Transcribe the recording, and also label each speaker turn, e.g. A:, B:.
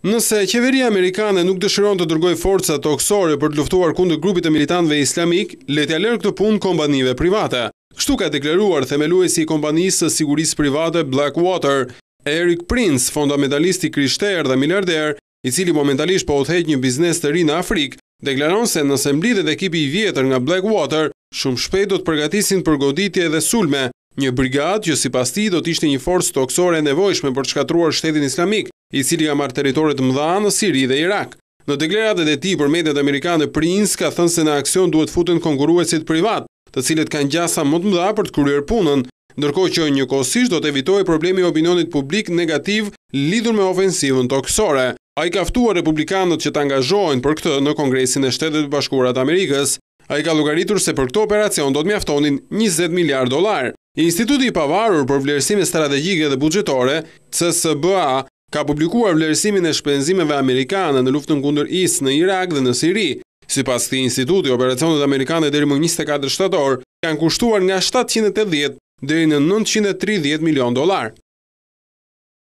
A: Nëse qeveria Amerikane nuk dëshiron të dërgoj forca të oksore për të luftuar kundë grupit e militantve islamik, letja lërë këtë punë kompanive private. Kështu ka deklaruar themeluesi i kompanisë sigurisë private Blackwater, Eric Prince, fondamentalisti krishter dhe miliarder, i cili momentalisht po othejt një biznes të rinë Afrikë, deklaron se nëse mblidhe dhe ekipi i vjetër nga Blackwater, shumë shpejt do të përgatisin për goditje dhe sulme, një brigadë që sipas tij do të ishte një forcë toksore e nevojshme për të shkatruar shtetin islamik, i cili ka marrë teritorit të mëdha në Siri dhe Irak. Në deklaratën e tij për mediat amerikane Prince ka thënë se në aksion duhet futen konkurruesit privat, të cilët kanë gjasa më të mëdha për të kryer punën, ndërkohë që njëkohësisht do të evitojë problemi i opinionit publik negativ lidhur me ofensivën toksore. Ai ka ftuar republikanët që të angazhohen për këtë në Kongresin e Shteteve të të Amerikës. Ai ka llogaritur se për këtë operacion do të mjaftonin 20 miliard dollar. Instituti i pavarur për vlerësimin strategjike dhe bugjetore, CSBA, ka publikuar vlerësimin e shpenzimeve amerikane në luftën kundër IS në Irak dhe në Siri. Sipas këtij instituti, operacionet amerikane deri më 24 shtator kanë kushtuar nga 780 deri në 930 milion dollar.